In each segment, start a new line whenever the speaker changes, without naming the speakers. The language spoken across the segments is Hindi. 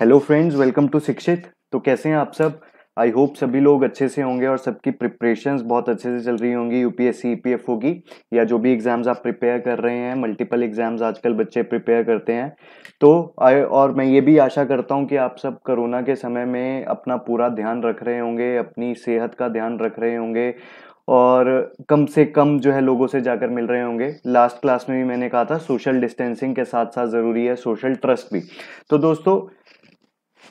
हेलो फ्रेंड्स वेलकम टू शिक्षित तो कैसे हैं आप सब आई होप सभी लोग अच्छे से होंगे और सबकी प्रिपरेशंस बहुत अच्छे से चल रही होंगी यूपीएससी ओ की या जो भी एग्ज़ाम्स आप प्रिपेयर कर रहे हैं मल्टीपल एग्ज़ाम्स आजकल बच्चे प्रिपेयर करते हैं तो आई और मैं ये भी आशा करता हूँ कि आप सब कोरोना के समय में अपना पूरा ध्यान रख रहे होंगे अपनी सेहत का ध्यान रख रहे होंगे और कम से कम जो है लोगों से जाकर मिल रहे होंगे लास्ट क्लास में भी मैंने कहा था सोशल डिस्टेंसिंग के साथ साथ ज़रूरी है सोशल ट्रस्ट भी तो दोस्तों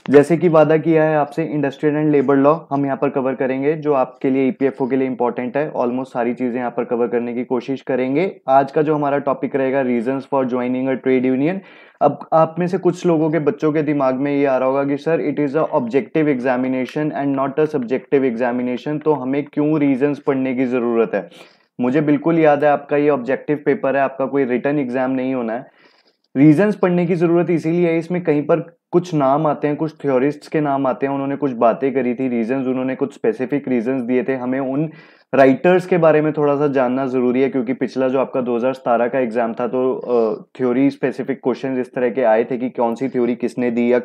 जैसे कि वादा किया है आपसे इंडस्ट्रियल एंड लेबर लॉ हम यहाँ पर कवर करेंगे जो आपके लिए ईपीएफओ e के लिए इंपॉर्टेंट है ऑलमोस्ट सारी चीजें यहाँ पर कवर करने की कोशिश करेंगे आज का जो हमारा टॉपिक रहेगा reasons for joining a trade union अब आप में से कुछ लोगों के बच्चों के दिमाग में ये आ रहा होगा कि sir it is a objective examination and not a subjective examination तो हमें क्यों रीजन्स पढ़ने की ज़रूरत है मुझे बिल्कुल याद है आपका ये ऑब्जेक्टिव पेपर है आपका कोई रिटर्न एग्जाम नहीं होना है रीजंस पढ़ने की ज़रूरत इसीलिए है इसमें कहीं पर कुछ नाम आते हैं कुछ थ्योरिस्ट के नाम आते हैं उन्होंने कुछ बातें करी थी रीजंस उन्होंने कुछ स्पेसिफिक रीजंस दिए थे हमें उन राइटर्स के बारे में थोड़ा सा जानना ज़रूरी है क्योंकि पिछला जो आपका दो का एग्ज़ाम था तो थ्योरी स्पेसिफिक क्वेश्चन इस तरह के आए थे कि कौन सी थ्योरी किसने दी या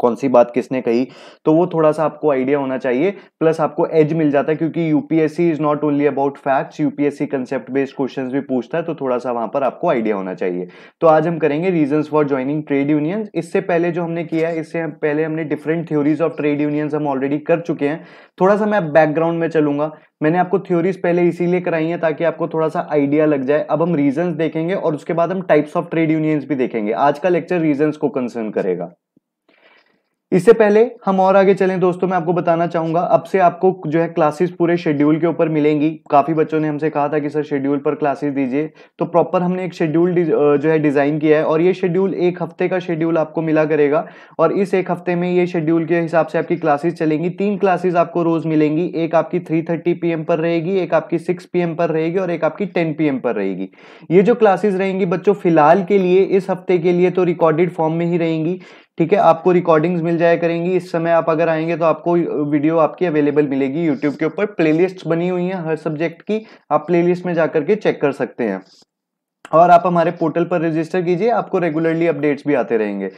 कौन सी बात किसने कही तो वो थोड़ा सा आपको आइडिया होना चाहिए प्लस आपको एज मिल जाता है क्योंकि UPSC is not only about facts UPSC concept based question भी पूछता है तो थोड़ा सा वहां पर आपको आइडिया होना चाहिए तो आज हम करेंगे reason for joining trade union इससे पहले जो हमने किया है इससे पहले हमने different theories of trade union हम ऑलरेडी कर चुके हैं थोड़ा सा मैं बैकग्राउंड में चलूंगा मैंने आपको थ्योरीज पहले इसीलिए कराई हैं ताकि आपको थोड़ा सा आइडिया लग जाए अब हम रीजंस देखेंगे और उसके बाद हम टाइप्स ऑफ ट्रेड यूनियंस भी देखेंगे आज का लेक्चर रीजंस को कंसर्न करेगा इससे पहले हम और आगे चलें दोस्तों मैं आपको बताना चाहूंगा अब से आपको जो है क्लासेस पूरे शेड्यूल के ऊपर मिलेंगी काफी बच्चों ने हमसे कहा था कि सर शेड्यूल पर क्लासेस दीजिए तो प्रॉपर हमने एक शेड्यूल जो है डिजाइन किया है और ये शेड्यूल एक हफ्ते का शेड्यूल आपको मिला करेगा और इस एक हफ्ते में ये शेड्यूल के हिसाब से आपकी क्लासेज चलेंगी तीन क्लासेज आपको रोज मिलेंगी एक आपकी थ्री थर्टी पर रहेगी एक आपकी सिक्स पी पर रहेगी और एक आपकी टेन पी पर रहेगी ये जो क्लासेज रहेंगी बच्चों फिलहाल के लिए इस हफ्ते के लिए तो रिकॉर्डेड फॉर्म में ही रहेंगी ठीक है आपको रिकॉर्डिंग्स मिल जाया करेंगी इस समय आप अगर आएंगे तो आपको वीडियो आपकी अवेलेबल मिलेगी यूट्यूब के ऊपर प्लेलिस्ट बनी हुई है हर सब्जेक्ट की आप प्लेलिस्ट में जाकर के चेक कर सकते हैं और आप हमारे पोर्टल पर रजिस्टर कीजिए आपको रेगुलरली अपडेट्स भी आते रहेंगे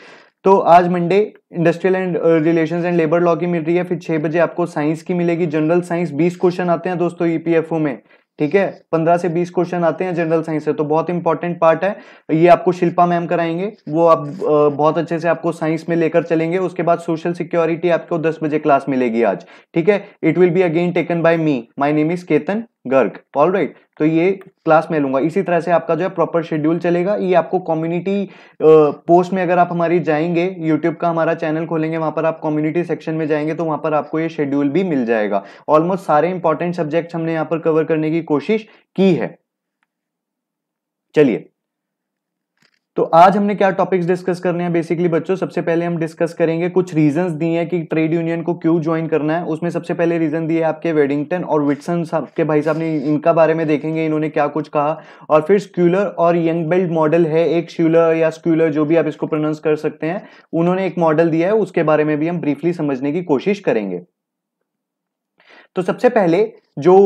तो आज Monday industrial and relation and labour law की मिल रही है फिर छह बजे आपको साइंस की मिलेगी जनरल साइंस बीस क्वेश्चन आते हैं दोस्तों ईपीएफओ e में ठीक है पंद्रह से बीस क्वेश्चन आते हैं जनरल साइंस से तो बहुत इंपॉर्टेंट पार्ट है ये आपको शिल्पा मैम कराएंगे वो आप बहुत अच्छे से आपको साइंस में लेकर चलेंगे उसके बाद सोशल सिक्योरिटी आपको दस बजे क्लास मिलेगी आज ठीक है it will be again taken by me my name is Ketan Garg all right तो ये क्लास में लूंगा इसी तरह से आपका जो है प्रॉपर शेड्यूल चलेगा ये आपको कम्युनिटी पोस्ट में अगर आप हमारी जाएंगे यूट्यूब का हमारा चैनल खोलेंगे वहां पर आप कम्युनिटी सेक्शन में जाएंगे तो वहां पर आपको ये शेड्यूल भी मिल जाएगा ऑलमोस्ट सारे इंपॉर्टेंट सब्जेक्ट हमने यहाँ पर कवर करने की कोशिश की है चलिए तो आज हमने क्या टॉपिक्स डिस्कस करने हैं बेसिकली बच्चों सबसे पहले हम डिस्कस करेंगे कुछ रीजंस दिए हैं कि ट्रेड यूनियन को क्यों ज्वाइन करना है उसमें सबसे पहले रीजन दिए आपके वेडिंगटन और विटसन साहब के भाई साहब ने इनका बारे में देखेंगे इन्होंने क्या कुछ कहा और फिर स्क्यूलर और यंग बेल्ट मॉडल है एक श्यूलर या स्क्यूलर जो भी आप इसको प्रोनाउंस कर सकते हैं उन्होंने एक मॉडल दिया है उसके बारे में भी हम ब्रीफली समझने की कोशिश करेंगे तो सबसे पहले जो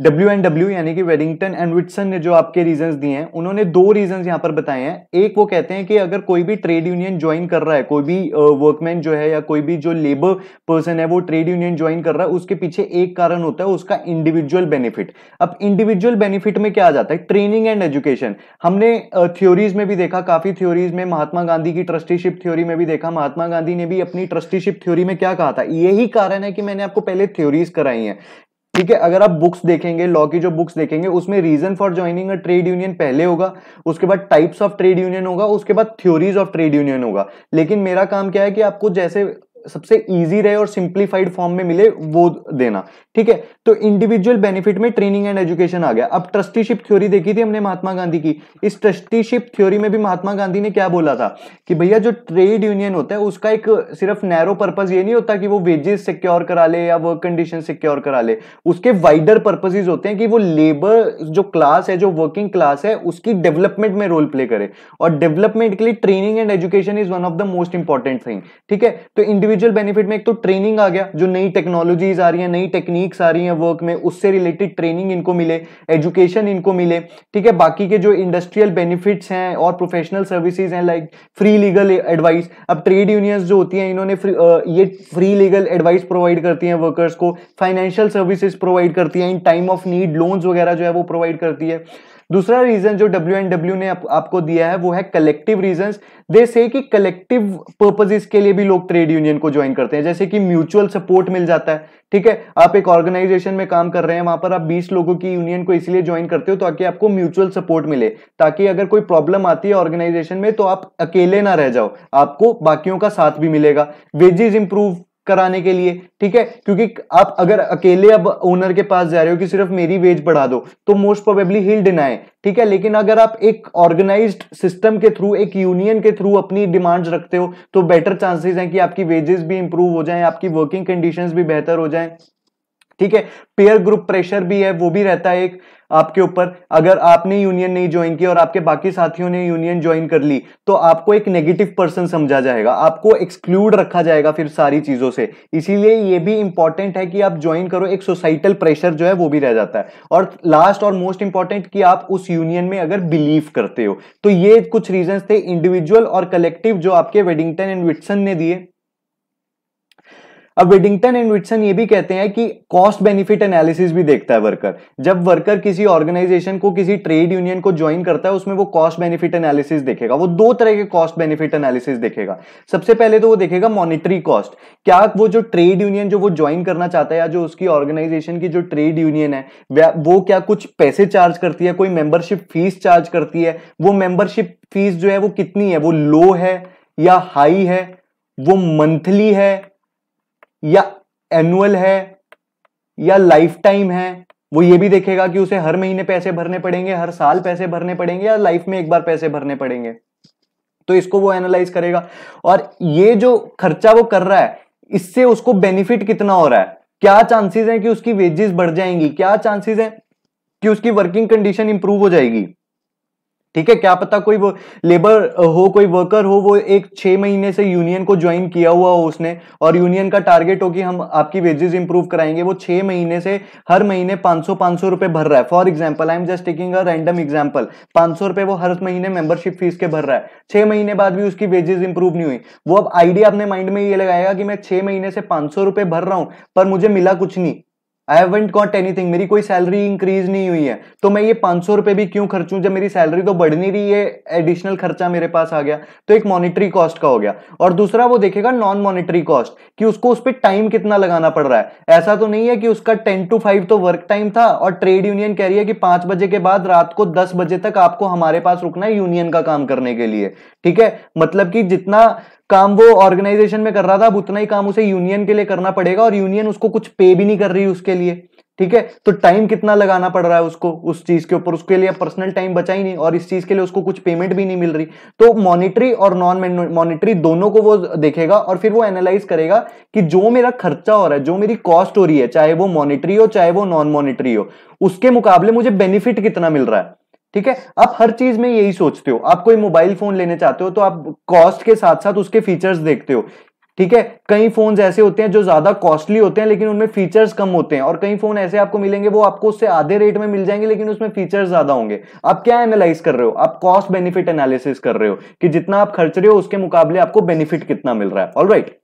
डब्ल्यू एंड डब्ल्यू यानी कि वेडिंगटन एंड विटसन ने जो आपके रीजंस दिए हैं उन्होंने दो रीजंस यहाँ पर बताए हैं एक वो कहते हैं कि अगर कोई भी ट्रेड यूनियन ज्वाइन कर रहा है कोई भी वर्कमैन जो है या कोई भी जो लेबर पर्सन है वो ट्रेड यूनियन ज्वाइन कर रहा है उसके पीछे एक कारण होता है उसका इंडिविजुअल बेनिफिट अब इंडिविजुअल बेनिफिट में क्या आ जाता है ट्रेनिंग एंड एजुकेशन हमने थ्योरीज में भी देखा काफी थ्योरीज में महात्मा गांधी की ट्रस्टीशिप थ्योरी में भी देखा महात्मा गांधी ने भी अपनी ट्रस्टीशिप थ्योरी में क्या कहा था यही कारण है कि मैंने आपको पहले थ्योरीज कराई है ठीक है अगर आप बुक्स देखेंगे लॉ की जो बुक्स देखेंगे उसमें reason for joining a trade union पहले होगा उसके बाद टाइप्स ऑफ ट्रेड यूनियन होगा उसके बाद थ्योरीज ऑफ ट्रेड यूनियन होगा लेकिन मेरा काम क्या है कि आपको जैसे सबसे इजी रहे और सिंप्लीफाइड फॉर्म में मिले वो देना ठीक है तो इंडिविजुअल बेनिफिट में ट्रेनिंग एंड एजुकेशन आ गया अब ट्रस्टीशिप थ्योरी देखी थी हमने महात्मा गांधी की इस ट्रस्टीशिप थ्योरी में भी महात्मा गांधी ने क्या बोला था कि भैया जो ट्रेड यूनियन होता है उसका एक सिर्फ नैरो पर्पज ये नहीं होता कि वो वेजेस सिक्योर करा ले या वर्क कंडीशन सिक्योर करा ले उसके वाइडर पर्पजेज होते हैं कि वो लेबर जो क्लास है जो वर्किंग क्लास है उसकी डेवलपमेंट में रोल प्ले करे और डेवलपमेंट के लिए training and education is one of the most important thing ठीक है तो इंडिविजुअल इंडिविजुअल बेनिफिट में एक तो ट्रेनिंग आ गया जो नई टेक्नोलॉजीज आ रही हैं नई टेक्निक्स आ रही हैं वर्क में उससे रिलेटेड ट्रेनिंग इनको मिले एजुकेशन इनको मिले ठीक है बाकी के जो इंडस्ट्रियल बेनिफिट्स हैं और प्रोफेशनल सर्विसेज हैं लाइक फ्री लीगल एडवाइस अब ट्रेड यूनियंस जो होती हैं इन्होंने फ्री, ये फ्री लीगल एडवाइस प्रोवाइड करती हैं वर्कर्स को फाइनेंशियल सर्विसेज प्रोवाइड करती हैं in time of need loans वगैरह जो है वो प्रोवाइड करती है दूसरा रीजन जो डब्ल्यू एंड डब्ल्यू ने आप, आपको दिया है वो है कलेक्टिव रीजन दे से कि कलेक्टिव पर्पजेस के लिए भी लोग ट्रेड यूनियन को ज्वाइन करते हैं जैसे कि म्यूचुअल सपोर्ट मिल जाता है ठीक है आप एक ऑर्गेनाइजेशन में काम कर रहे हैं वहां पर आप 20 लोगों की यूनियन को इसलिए ज्वाइन करते हो ताकि आपको म्यूचुअल सपोर्ट मिले ताकि अगर कोई प्रॉब्लम आती है ऑर्गेनाइजेशन में तो आप अकेले ना रह जाओ आपको बाकियों का साथ भी मिलेगा वेजेज इंप्रूव कराने के लिए ठीक है क्योंकि आप अगर अकेले अब ओनर के पास जा रहे हो कि सिर्फ मेरी वेज बढ़ा दो तो मोस्ट प्रोबेबली हिल डिनाई ठीक है लेकिन अगर आप एक ऑर्गेनाइज्ड सिस्टम के थ्रू एक यूनियन के थ्रू अपनी डिमांड्स रखते हो तो बेटर चांसेस हैं कि आपकी वेजेस भी इंप्रूव हो जाए आपकी वर्किंग कंडीशन भी बेहतर हो जाए ठीक है पेयर ग्रुप प्रेशर भी है वो भी रहता है एक आपके ऊपर अगर आपने यूनियन नहीं ज्वाइन की और आपके बाकी साथियों ने यूनियन ज्वाइन कर ली तो आपको एक नेगेटिव पर्सन समझा जाएगा आपको एक्सक्लूड रखा जाएगा फिर सारी चीजों से इसीलिए ये भी इंपॉर्टेंट है कि आप ज्वाइन करो एक सोसाइटल प्रेशर जो है वो भी रह जाता है और लास्ट और मोस्ट इंपॉर्टेंट कि आप उस यूनियन में अगर बिलीव करते हो तो ये कुछ रीजन थे इंडिविजुअल और कलेक्टिव जो आपके वेडिंगटन एंड विटसन ने दिए अब वेडिंगटन एंड विटसन ये भी कहते हैं कि कॉस्ट बेनिफिट एनालिसिस भी देखता है वर्कर जब वर्कर किसी ऑर्गेनाइजेशन को किसी ट्रेड यूनियन को ज्वाइन करता है उसमें वो कॉस्ट बेनिफिट एनालिसिस देखेगा वो दो तरह के कॉस्ट बेनिफिट एनालिसिस देखेगा सबसे पहले तो वो देखेगा मॉनिटरी कॉस्ट क्या वो जो ट्रेड यूनियन जो वो ज्वाइन करना चाहता है या जो उसकी ऑर्गेनाइजेशन की जो ट्रेड यूनियन है वो क्या कुछ पैसे चार्ज करती है कोई मेंबरशिप फीस चार्ज करती है वो मेंबरशिप फीस जो है वो कितनी है वो लो है या हाई है वो मंथली है या एनुअल है या लाइफ टाइम है वो ये भी देखेगा कि उसे हर महीने पैसे भरने पड़ेंगे हर साल पैसे भरने पड़ेंगे या लाइफ में एक बार पैसे भरने पड़ेंगे तो इसको वो एनालाइज करेगा और ये जो खर्चा वो कर रहा है इससे उसको बेनिफिट कितना हो रहा है क्या चांसेस हैं कि उसकी वेजेस बढ़ जाएंगी क्या चांसेस हैं कि उसकी वर्किंग कंडीशन इंप्रूव हो जाएगी ठीक है क्या पता कोई वो लेबर हो कोई वर्कर हो वो एक छह महीने से यूनियन को ज्वाइन किया हुआ हो उसने और यूनियन का टारगेट हो कि हम आपकी वेजेस इंप्रूव कराएंगे वो छह महीने से हर महीने 500 500 रुपए भर रहा है for example I am just taking a random example 500 रुपए वो हर महीने मेंबरशिप फीस के भर रहा है छह महीने बाद भी उसकी वेजेज इंप्रूव नहीं हुई वो अब आइडिया अपने माइंड में ये लगाएगा कि मैं छह महीने से पांच भर रहा हूं पर मुझे मिला कुछ नहीं आई हैवेंट गॉट एनीथिंग मेरी कोई सैलरी इंक्रीज नहीं हुई है तो मैं ये पाँच सौ रुपये भी क्यों खर्चूं जब मेरी सैलरी तो बढ़ नहीं रही है एडिशनल खर्चा मेरे पास आ गया तो एक मॉनिटरी कॉस्ट का हो गया और दूसरा वो देखेगा नॉन मॉनिटरी कॉस्ट कि उसको उस पर टाइम कितना लगाना पड़ रहा है ऐसा तो नहीं है कि उसका टेन टू फाइव तो वर्क टाइम था और ट्रेड यूनियन कह रही है कि पाँच बजे के बाद रात को दस बजे तक आपको हमारे पास रुकना है यूनियन का काम करने के लिए ठीक है मतलब कि जितना काम वो ऑर्गेनाइजेशन में कर रहा था अब उतना ही काम उसे यूनियन के लिए करना पड़ेगा और यूनियन उसको कुछ पे भी नहीं कर रही उसके लिए ठीक है तो टाइम कितना लगाना पड़ रहा है उसको उस चीज के ऊपर उसके लिए पर्सनल टाइम बचा ही नहीं और इस चीज के लिए उसको कुछ पेमेंट भी नहीं मिल रही तो मॉनिटरी और नॉन मॉनिटरी दोनों को वो देखेगा और फिर वो एनालाइज करेगा कि जो मेरा खर्चा हो रहा है जो मेरी कॉस्ट हो रही है चाहे वो मॉनिटरी हो चाहे वो नॉन मॉनिटरी हो उसके मुकाबले मुझे बेनिफिट कितना मिल रहा है ठीक है आप हर चीज में यही सोचते हो आप कोई मोबाइल फोन लेने चाहते हो तो आप कॉस्ट के साथ साथ उसके फीचर्स देखते हो ठीक है कई फोन ऐसे होते हैं जो ज्यादा कॉस्टली होते हैं लेकिन उनमें फीचर्स कम होते हैं और कई फोन ऐसे आपको मिलेंगे वो आपको उससे आधे रेट में मिल जाएंगे लेकिन उसमें फीचर्स ज्यादा होंगे आप क्या एनालाइज कर रहे हो आप कॉस्ट बेनिफिट एनालिसिस कर रहे हो कि जितना आप खर्च रहे हो उसके मुकाबले आपको बेनिफिट कितना मिल रहा है ऑल राइट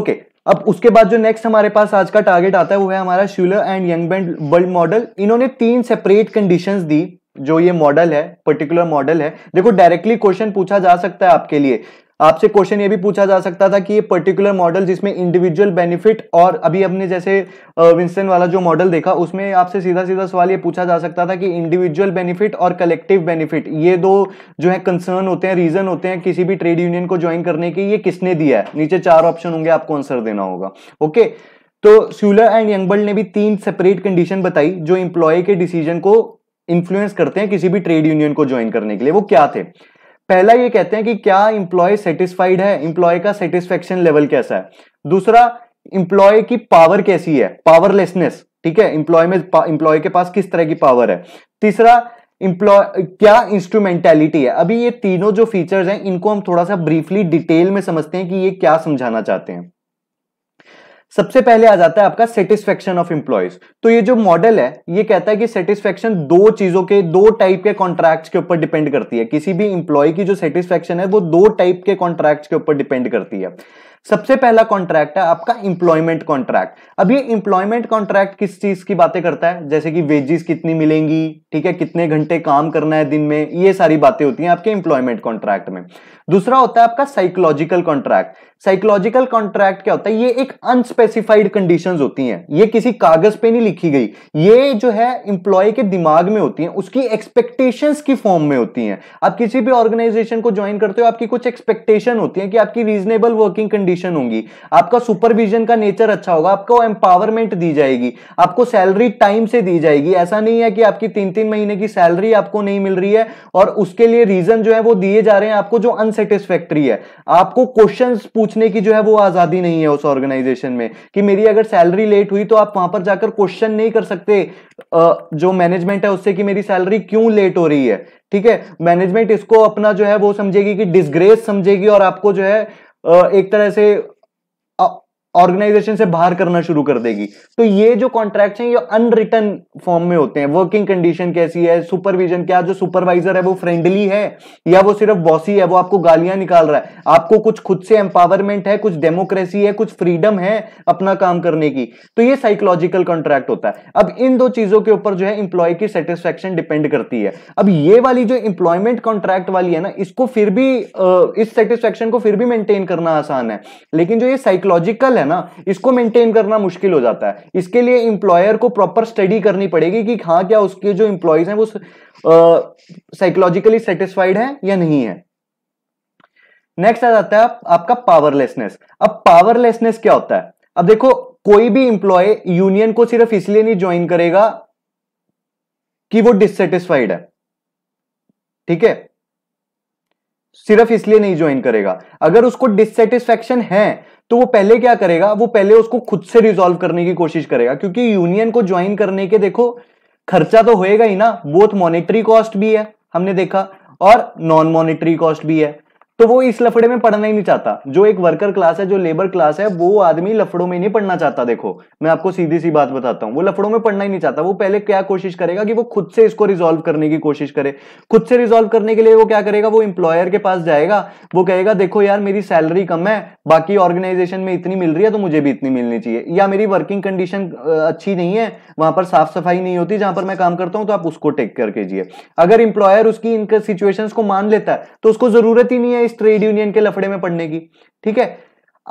ओके अब उसके बाद जो नेक्स्ट हमारे पास आज का टारगेट आता है वो है हमारा Schuler and Young band world model इन्होंने तीन सेपरेट कंडीशंस दी जो ये मॉडल है पर्टिकुलर मॉडल है देखो डायरेक्टली क्वेश्चन पूछा जा सकता है आपके लिए आपसे क्वेश्चन ये भी पूछा जा सकता था कि ये पर्टिकुलर मॉडल जिसमें इंडिविजुअल बेनिफिट और अभी हमने जैसे विंस्टन वाला जो मॉडल देखा उसमें आपसे सीधा सीधा सवाल ये पूछा जा सकता था कि इंडिविजुअल बेनिफिट और कलेक्टिव बेनिफिट ये दो जो है कंसर्न होते हैं रीजन होते हैं किसी भी ट्रेड यूनियन को ज्वाइन करने के ये किसने दिया है नीचे चार ऑप्शन होंगे आपको आंसर देना होगा ओके तो स्यूलर एंड यंगबल ने भी तीन सेपरेट कंडीशन बताई जो इंप्लॉय के डिसीजन को इन्फ्लुएंस करते हैं किसी भी ट्रेड यूनियन को ज्वाइन करने के लिए वो क्या थे पहला ये कहते हैं कि क्या इंप्लॉय सेटिस्फाइड है इंप्लॉय का सेटिस्फेक्शन लेवल कैसा है दूसरा इंप्लॉय की पावर कैसी है पावरलेसनेस ठीक है इंप्लॉय में इंप्लॉय के पास किस तरह की पावर है तीसरा इंप्लॉय क्या इंस्ट्रूमेंटेलिटी है अभी ये तीनों जो फीचर्स हैं इनको हम थोड़ा सा ब्रीफली डिटेल में समझते हैं कि ये क्या समझाना चाहते हैं सबसे पहले आ जाता है आपका सेटिस्फेक्शन ऑफ इंप्लॉयज तो ये जो मॉडल है ये कहता है कि सेटिस्फेक्शन दो चीजों के दो टाइप के कॉन्ट्रैक्ट के ऊपर डिपेंड करती है किसी भी इंप्लॉय की जो सेटिस्फेक्शन है वो दो टाइप के कॉन्ट्रैक्ट के ऊपर डिपेंड करती है सबसे पहला कॉन्ट्रैक्ट है आपका इंप्लॉयमेंट कॉन्ट्रैक्ट अब ये इंप्लॉयमेंट कॉन्ट्रैक्ट किस चीज की बातें करता है जैसे कि वेजेस कितनी मिलेंगी ठीक है कितने घंटे काम करना है दिन में ये सारी बातें होती हैं आपके इंप्लॉयमेंट कॉन्ट्रैक्ट में दूसरा होता है आपका साइकोलॉजिकल कॉन्ट्रैक्ट साइकोलॉजिकल कॉन्ट्रैक्ट क्या होता है ये एक अनस्पेसिफाइड कंडीशंस होती हैं ये किसी कागज पे नहीं लिखी गई ये जो है इंप्लॉय के दिमाग में होती हैं उसकी एक्सपेक्टेशंस की फॉर्म में होती हैं आप किसी भी ऑर्गेनाइजेशन को ज्वाइन करते हो आपकी कुछ एक्सपेक्टेशन होती है कि आपकी रीजनेबल वर्किंग कंडीशन होंगी आपका सुपरविजन का नेचर अच्छा होगा आपको एम्पावरमेंट दी जाएगी आपको सैलरी टाइम से दी जाएगी ऐसा नहीं है कि आपकी तीन तीन महीने की सैलरी आपको नहीं मिल रही है और उसके लिए रीजन जो है वो दिए जा रहे हैं आपको जो अन अनसेटिस्फैक्ट्री है आपको क्वेश्चन पूछने की जो है वो आजादी नहीं है उस ऑर्गेनाइजेशन में कि मेरी अगर सैलरी लेट हुई तो आप वहां पर जाकर क्वेश्चन नहीं कर सकते जो मैनेजमेंट है उससे कि मेरी सैलरी क्यों लेट हो रही है ठीक है मैनेजमेंट इसको अपना जो है वो समझेगी कि डिस्ग्रेस समझेगी और आपको जो है एक तरह से ऑर्गेनाइजेशन से बाहर करना शुरू कर देगी तो ये जो कॉन्ट्रैक्ट हैं ये अनरिटर्न फॉर्म में होते हैं वर्किंग कंडीशन कैसी है सुपरविजन क्या जो सुपरवाइजर है वो फ्रेंडली है या वो सिर्फ बॉसी है वो आपको गालियां निकाल रहा है आपको कुछ खुद से एम्पावरमेंट है कुछ डेमोक्रेसी है कुछ फ्रीडम है अपना काम करने की तो ये साइकोलॉजिकल कॉन्ट्रैक्ट होता है अब इन दो चीजों के ऊपर जो है इंप्लॉय की सेटिस्फेक्शन डिपेंड करती है अब ये वाली जो इंप्लॉयमेंट कॉन्ट्रैक्ट वाली है ना इसको फिर भी इस सेटिस्फेक्शन को फिर भी मेंटेन करना आसान है लेकिन जो ये साइकोलॉजिकल है है ना इसको मेंटेन करना मुश्किल हो जाता है इसके लिए इंप्लॉयर को प्रॉपर स्टडी करनी पड़ेगी कि हाँ क्या उसके जो इंप्लॉयज हैं वो साइकोलॉजिकली सेटिस्फाइड है या नहीं है नेक्स्ट आ जाता है आपका पावरलेसनेस अब पावरलेसनेस क्या होता है अब देखो कोई भी इंप्लॉय यूनियन को सिर्फ इसलिए नहीं ज्वाइन करेगा कि वो डिससेटिस्फाइड है ठीक है सिर्फ इसलिए नहीं ज्वाइन करेगा अगर उसको डिससेटिस्फेक्शन है तो वो पहले क्या करेगा वो पहले उसको खुद से रिजोल्व करने की कोशिश करेगा क्योंकि यूनियन को ज्वाइन करने के देखो खर्चा तो होएगा ही ना बोथ मॉनेटरी कॉस्ट भी है हमने देखा और नॉन मॉनेटरी कॉस्ट भी है तो वो इस लफड़े में पढ़ना ही नहीं चाहता जो एक वर्कर क्लास है जो लेबर क्लास है वो आदमी लफड़ों में नहीं पढ़ना चाहता देखो मैं आपको सीधी सी बात बताता हूँ वो लफड़ों में पढ़ना ही नहीं चाहता वो पहले क्या कोशिश करेगा कि वो खुद से इसको रिजोल्व करने की कोशिश करे खुद से रिजोल्व करने के लिए वो क्या करेगा वो इंप्लॉयर के पास जाएगा वो कहेगा देखो यार मेरी सैलरी कम है बाकी ऑर्गेनाइजेशन में इतनी मिल रही है तो मुझे भी इतनी मिलनी चाहिए या मेरी वर्किंग कंडीशन अच्छी नहीं है वहां पर साफ सफाई नहीं होती जहां पर मैं काम करता हूं तो आप उसको टेक कर कीजिए अगर इंप्लॉयर उसकी इनके सिचुएशन को मान लेता है तो उसको जरूरत ही नहीं है इस ट्रेड यूनियन के लफड़े में पड़ने की ठीक है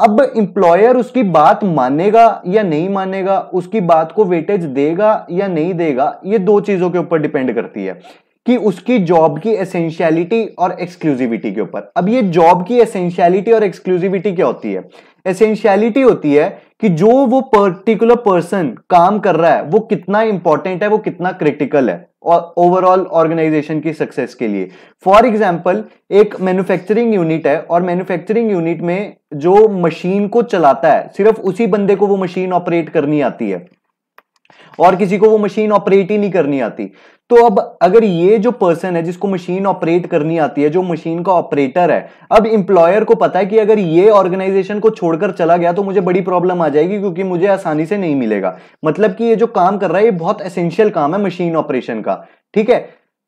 अब इंप्लॉयर उसकी बात मानेगा या नहीं मानेगा उसकी बात को वेटेज देगा या नहीं देगा ये दो चीजों के ऊपर डिपेंड करती है कि उसकी जॉब की एसेंशियलिटी और एक्सक्लूसिविटी के ऊपर अब ये जॉब की एसेंशियलिटी और एक्सक्लूसिविटी क्या होती है एसेंशियलिटी होती है कि जो वो पर्टिकुलर पर्सन काम कर रहा है वो कितना इंपॉर्टेंट है वो कितना क्रिटिकल है और ओवरऑल ऑर्गेनाइजेशन की सक्सेस के लिए फॉर एग्जाम्पल एक मैन्युफैक्चरिंग यूनिट है और मैन्युफैक्चरिंग यूनिट में जो मशीन को चलाता है सिर्फ उसी बंदे को वो मशीन ऑपरेट करनी आती है और किसी को वो मशीन ऑपरेट ही नहीं करनी आती तो अब अगर ये जो पर्सन है जिसको मशीन ऑपरेट करनी आती है जो मशीन का ऑपरेटर है अब इंप्लॉयर को पता है कि अगर ये ऑर्गेनाइजेशन को छोड़कर चला गया तो मुझे बड़ी प्रॉब्लम आ जाएगी क्योंकि मुझे आसानी से नहीं मिलेगा मतलब कि ये जो काम कर रहा है ये बहुत एसेंशियल काम है मशीन ऑपरेशन का ठीक है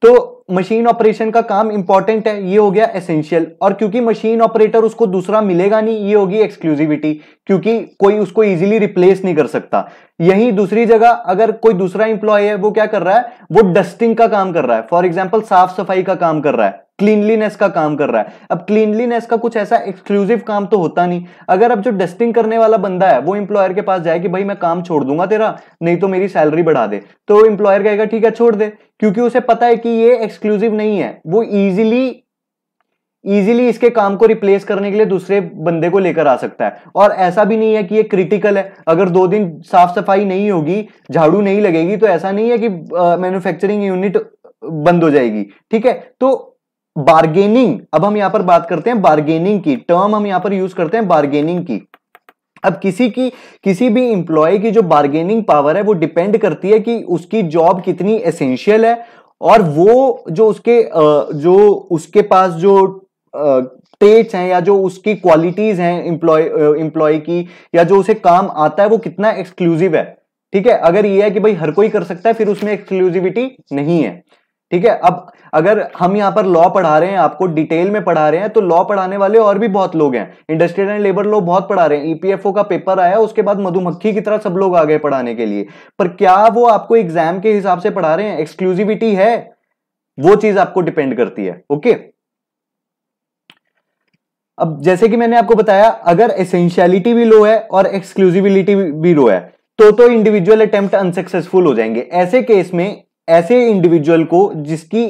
तो मशीन ऑपरेशन का काम इंपॉर्टेंट है ये हो गया एसेंशियल और क्योंकि मशीन ऑपरेटर उसको दूसरा मिलेगा नहीं ये होगी एक्सक्लूसिविटी क्योंकि कोई उसको इजीली रिप्लेस नहीं कर सकता यही दूसरी जगह अगर कोई दूसरा इंप्लॉय है वो क्या कर रहा है वो डस्टिंग का काम कर रहा है फॉर एग्जाम्पल साफ सफाई का काम कर रहा है क्लीनलीनेस का काम कर रहा है अब क्लीनलीनेस का कुछ ऐसा एक्सक्लूसिव काम तो होता नहीं अगर अब जो डस्टिंग करने वाला बंदा है वो इंप्लॉयर के पास जाए कि भाई मैं काम छोड़ दूंगा तेरा नहीं तो मेरी सैलरी बढ़ा दे तो इंप्लॉयर कहेगा ठीक है छोड़ दे क्योंकि उसे पता है कि ये एक्सक्लूसिव नहीं है वो इजीली इजीली इसके काम को रिप्लेस करने के लिए दूसरे बंदे को लेकर आ सकता है और ऐसा भी नहीं है कि ये क्रिटिकल है अगर दो दिन साफ सफाई नहीं होगी झाड़ू नहीं लगेगी तो ऐसा नहीं है कि मैन्युफैक्चरिंग uh, यूनिट बंद हो जाएगी ठीक है तो बार्गेनिंग अब हम यहां पर बात करते हैं बार्गेनिंग की टर्म हम यहां पर यूज करते हैं बार्गेनिंग की अब किसी की किसी भी इंप्लॉय की जो बार्गेनिंग पावर है वो डिपेंड करती है कि उसकी जॉब कितनी एसेंशियल है और वो जो उसके जो उसके पास जो ट्रेट्स हैं या जो उसकी क्वालिटीज हैं इंप्लॉय इंप्लॉय की या जो उसे काम आता है वो कितना एक्सक्लूसिव है ठीक है अगर ये है कि भाई हर कोई कर सकता है फिर उसमें एक्सक्लूसिविटी नहीं है ठीक है अब अगर हम यहां पर लॉ पढ़ा रहे हैं आपको डिटेल में पढ़ा रहे हैं तो लॉ पढ़ाने वाले और भी बहुत लोग हैं इंडस्ट्रियल एंड लेबर लॉ बहुत पढ़ा रहे हैं ईपीएफओ e का पेपर आया उसके बाद मधुमक्खी की तरह सब लोग आ गए पढ़ाने के लिए पर क्या वो आपको एग्जाम के हिसाब से पढ़ा रहे हैं एक्सक्लूसिविटी है वो चीज आपको डिपेंड करती है ओके अब जैसे कि मैंने आपको बताया अगर एसेंशियलिटी भी लो है और एक्सक्लूसिविलिटी भी लो है तो तो इंडिविजुअल अटेम्प्ट अनसक्सेसफुल हो जाएंगे ऐसे केस में ऐसे इंडिविजुअल को जिसकी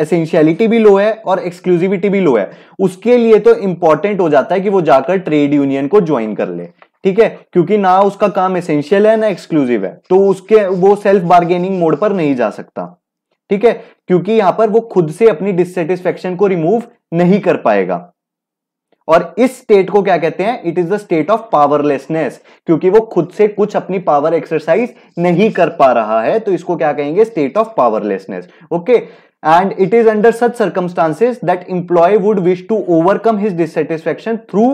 एसेंशियलिटी भी लो है और एक्सक्लूसिविटी भी लो है उसके लिए तो इंपॉर्टेंट हो जाता है कि वो जाकर ट्रेड यूनियन को ज्वाइन कर ले ठीक है क्योंकि ना उसका काम एसेंशियल है ना एक्सक्लूसिव है तो उसके वो सेल्फ बार्गेनिंग मोड पर नहीं जा सकता ठीक है क्योंकि यहां पर वो खुद से अपनी डिससेटिस्फेक्शन को रिमूव नहीं कर पाएगा और इस स्टेट को क्या कहते हैं it is the state of powerlessness क्योंकि वो खुद से कुछ अपनी पावर एक्सरसाइज नहीं कर पा रहा है तो इसको क्या कहेंगे state of powerlessness okay and it is under such circumstances that employee would wish to overcome his dissatisfaction through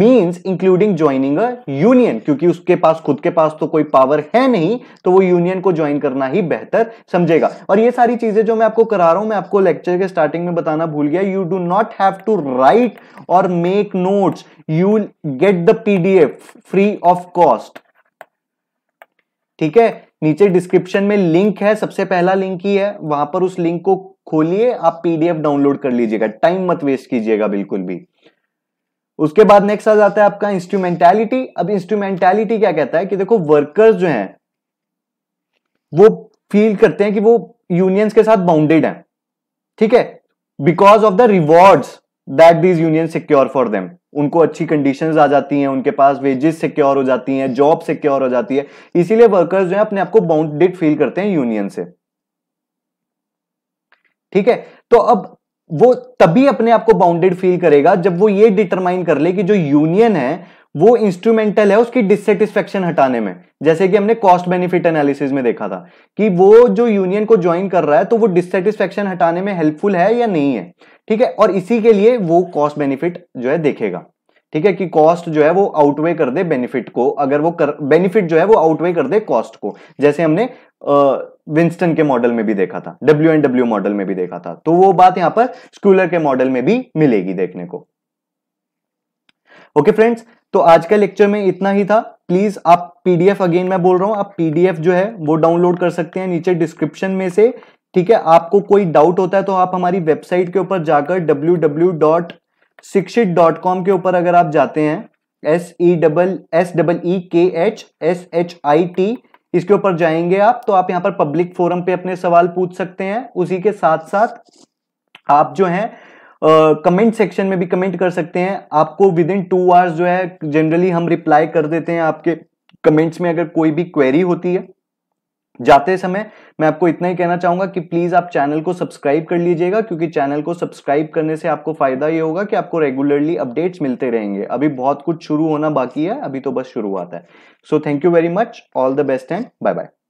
means including joining a union क्योंकि उसके पास खुद के पास तो कोई पावर है नहीं तो वो यूनियन को ज्वाइन करना ही बेहतर समझेगा और ये सारी चीजें जो मैं आपको करा रहा हूं मैं आपको लेक्चर के स्टार्टिंग में बताना भूल गया you do not have to write और make notes you get the PDF free of cost ठीक है नीचे डिस्क्रिप्शन में लिंक है सबसे पहला लिंक ही है वहां पर उस लिंक को खोलिए आप पीडीएफ डाउनलोड कर लीजिएगा टाइम मत वेस्ट कीजिएगा बिल्कुल भी उसके बाद नेक्स्ट आ जाता है आपका इंस्ट्रूमेंटैलिटी अब इंस्ट्रूमेंटैलिटी क्या कहता है कि देखो वर्कर्स जो हैं वो फील करते हैं कि वो यूनियंस के साथ बाउंडेड हैं ठीक है because of the rewards that these union secure for them उनको अच्छी कंडीशन आ जाती हैं उनके पास वेजेस सिक्योर हो जाती हैं जॉब सिक्योर हो जाती है इसीलिए वर्कर्स जो है अपने आपको बाउंडेड फील करते हैं यूनियन से ठीक है तो अब वो तभी अपने आप को बाउंडेड फील करेगा जब वो ये डिटरमाइन कर ले कि जो यूनियन है वो इंस्ट्रूमेंटल है उसकी डिससेटिस्फेक्शन हटाने में जैसे कि हमने कॉस्ट बेनिफिट एनालिसिस में देखा था कि वो जो यूनियन को ज्वाइन कर रहा है तो वो डिससेटिस्फेक्शन हटाने में हेल्पफुल है या नहीं है ठीक है और इसी के लिए वो कॉस्ट बेनिफिट जो है देखेगा ठीक है कि कॉस्ट जो है वो आउटवे कर दे बेनिफिट को अगर वो कर बेनिफिट जो है वो आउटवे कर दे कॉस्ट को जैसे हमने आ, विंस्टन के मॉडल में भी देखा था डब्ल्यू एंड डब्ल्यू मॉडल में भी देखा था तो वो बात यहां पर स्कूलर के मॉडल में भी मिलेगी देखने को ओके okay, फ्रेंड्स तो आज का लेक्चर में इतना ही था प्लीज आप पीडीएफ अगेन मैं बोल रहा हूं आप पीडीएफ जो है वो डाउनलोड कर सकते हैं नीचे डिस्क्रिप्शन में से ठीक है आपको कोई डाउट होता है तो आप हमारी वेबसाइट के ऊपर जाकर डब्ल्यू के ऊपर अगर आप जाते हैं S E double S double E K H S H I T इसके ऊपर जाएंगे आप तो आप यहां पर पब्लिक फोरम पे अपने सवाल पूछ सकते हैं उसी के साथ साथ आप जो है कमेंट uh, सेक्शन में भी कमेंट कर सकते हैं आपको विद इन टू आवर्स जो है जनरली हम रिप्लाई कर देते हैं आपके कमेंट्स में अगर कोई भी क्वेरी होती है जाते समय मैं आपको इतना ही कहना चाहूंगा कि प्लीज आप चैनल को सब्सक्राइब कर लीजिएगा क्योंकि चैनल को सब्सक्राइब करने से आपको फायदा ये होगा कि आपको रेगुलरली अपडेट्स मिलते रहेंगे अभी बहुत कुछ शुरू होना बाकी है अभी तो बस शुरुआत है so thank you very much all the best and bye bye